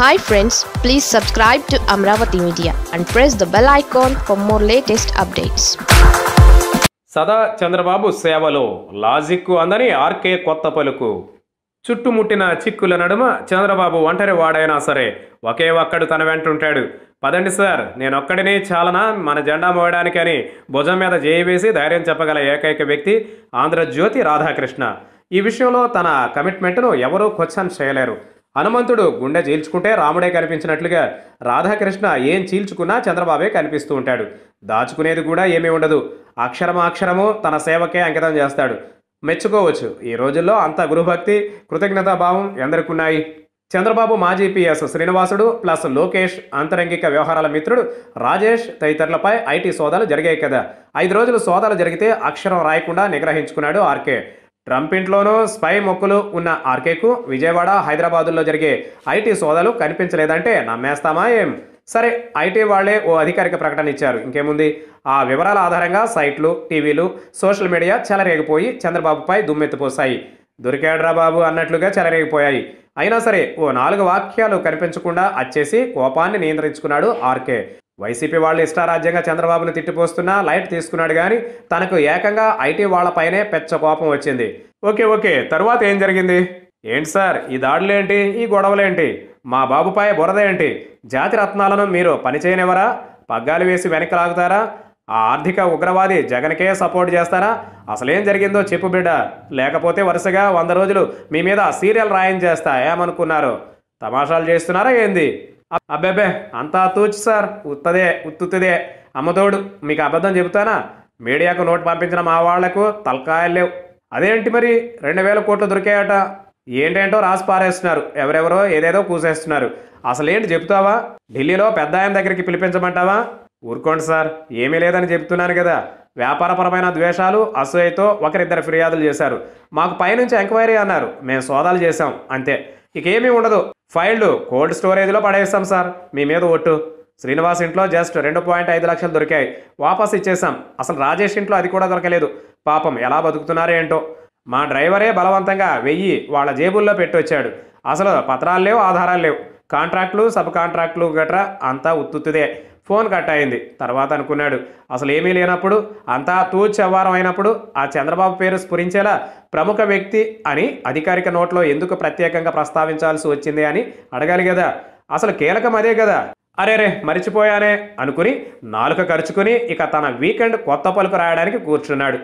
hi friends please subscribe to Amaravati media and press the bell icon for more latest updates సదా చంద్రబాబు సేవలో logic అందని RK కొత్త పలుకు చుట్టుముట్టిన చిక్కుల నడుమ చంద్రబాబు ఒంటరి వాడైనా సరే ఒకే ఒక్కడు తన వెంట ఉంటాడు పదండి సార్ నేనొక్కడినే చాలనా మన జెండా మోయడానికి అని భుజం మీద వేసి ధైర్యం చెప్పగల ఏకైక వ్యక్తి ఆంధ్రజ్యోతి రాధాకృష్ణ ఈ విషయంలో తన కమిట్మెంట్ను ఎవరూ క్వశ్చన్ చేయలేరు హనుమంతుడు గుండె చీల్చుకుంటే రాముడే కనిపించినట్లుగా రాధాకృష్ణ ఏం చీల్చుకున్నా చంద్రబాబే కనిపిస్తూ ఉంటాడు దాచుకునేది కూడా ఏమీ ఉండదు అక్షరమాక్షరము తన సేవకే అంకితం చేస్తాడు మెచ్చుకోవచ్చు ఈ రోజుల్లో అంత గురుభక్తి కృతజ్ఞతాభావం ఎందరికున్నాయి చంద్రబాబు మాజీ పిఎస్ శ్రీనివాసుడు ప్లస్ లోకేష్ అంతరంగిక వ్యవహారాల మిత్రుడు రాజేష్ తదితరులపై ఐటీ సోదాలు జరిగాయి కదా ఐదు రోజులు సోదాలు జరిగితే అక్షరం రాయకుండా నిగ్రహించుకున్నాడు ఆర్కే ట్రంప్ ఇంట్లోనూ స్పై మొక్కులు ఉన్న ఆర్కేకు విజయవాడ హైదరాబాదుల్లో జరిగే ఐటీ సోదాలు కనిపించలేదంటే నమ్మేస్తామా ఏం సరే ఐటీ వాళ్లే ఓ అధికారిక ప్రకటన ఇచ్చారు ఇంకేముంది ఆ వివరాల ఆధారంగా సైట్లు టీవీలు సోషల్ మీడియా చెలరేగిపోయి చంద్రబాబుపై దుమ్మెత్తిపోసాయి దొరికాడ్రా బాబు అన్నట్లుగా చెలరేగిపోయాయి అయినా సరే ఓ నాలుగు వాక్యాలు కనిపించకుండా అచ్చేసి కోపాన్ని నియంత్రించుకున్నాడు ఆర్కే వైసీపీ వాళ్ళు ఇష్టారాజ్యంగా చంద్రబాబును తిట్టిపోస్తున్నా లైట్ తీసుకున్నాడు కానీ తనకు ఏకంగా ఐటీ వాళ్లపైనే పెచ్చ కోపం వచ్చింది ఓకే ఓకే తరువాత ఏం జరిగింది ఏంటి సార్ ఈ దాడులేంటి ఈ గొడవలేంటి మా బాబుపాయ బురద ఏంటి జాతి రత్నాలను మీరు పనిచేయనివరా పగ్గాలు వేసి వెనక్కి లాగుతారా ఆ ఆర్థిక ఉగ్రవాది జగన్కే సపోర్ట్ చేస్తారా అసలేం జరిగిందో చెప్పు బిడ్డ లేకపోతే వరుసగా వంద రోజులు మీ మీద సీరియల్ రాయం చేస్తా ఏమనుకున్నారు తమాషాలు చేస్తున్నారా ఏంది అబ్బాబే అంతా తూచి సార్ ఉత్తదే ఉత్తుతుదే అమ్మతోడు మీకు అబద్ధం చెబుతానా మీడియాకు నోటు పంపించిన మా వాళ్లకు తలకాయలు లేవు అదేంటి మరి రెండు వేల కోట్లు దొరికాయట ఏంటేంటో రాసి పారేస్తున్నారు ఎవరెవరో ఏదేదో కూసేస్తున్నారు అసలేంటి చెప్తావా ఢిల్లీలో పెద్ద ఆయన దగ్గరికి పిలిపించమంటావా ఊరుకోండి సార్ ఏమీ లేదని చెప్తున్నాను కదా వ్యాపారపరమైన ద్వేషాలు అసూయతో ఒకరిద్దరు ఫిర్యాదులు చేశారు మాకు పైనుంచి ఎంక్వైరీ అన్నారు మేము సోదాలు చేశాం అంతే ఇకేమీ ఉండదు ఫైల్డ్ కోల్డ్ స్టోరేజ్లో పడేస్తాం సార్ మీ మీద ఒట్టు శ్రీనివాస్ ఇంట్లో జస్ట్ రెండు పాయింట్ ఐదు లక్షలు దొరికాయి వాపస్ ఇచ్చేసాం అసలు రాజేష్ ఇంట్లో అది కూడా దొరకలేదు పాపం ఎలా బతుకుతున్నారో ఏంటో మా డ్రైవరే బలవంతంగా వెయ్యి వాళ్ళ జేబుల్లో పెట్టొచ్చాడు అసలు పత్రాలు లేవు ఆధారాలు లేవు కాంట్రాక్టులు సబ్ కాంట్రాక్టులు గట్రా అంతా ఉత్తుత్తుదే ఫోన్ కట్ అయింది తర్వాత అనుకున్నాడు అసలు ఏమీ లేనప్పుడు అంతా తూచెవ్వారం అయినప్పుడు ఆ చంద్రబాబు పేరు స్ఫురించేలా ప్రముఖ వ్యక్తి అని అధికారిక నోట్లో ఎందుకు ప్రత్యేకంగా ప్రస్తావించాల్సి వచ్చింది అని అడగాలి కదా అసలు కీలకం అదే కదా అరే రే మరిచిపోయానే అనుకుని నాలుక ఖర్చుకుని ఇక తన వీకెండ్ కొత్త పలుకు రాయడానికి కూర్చున్నాడు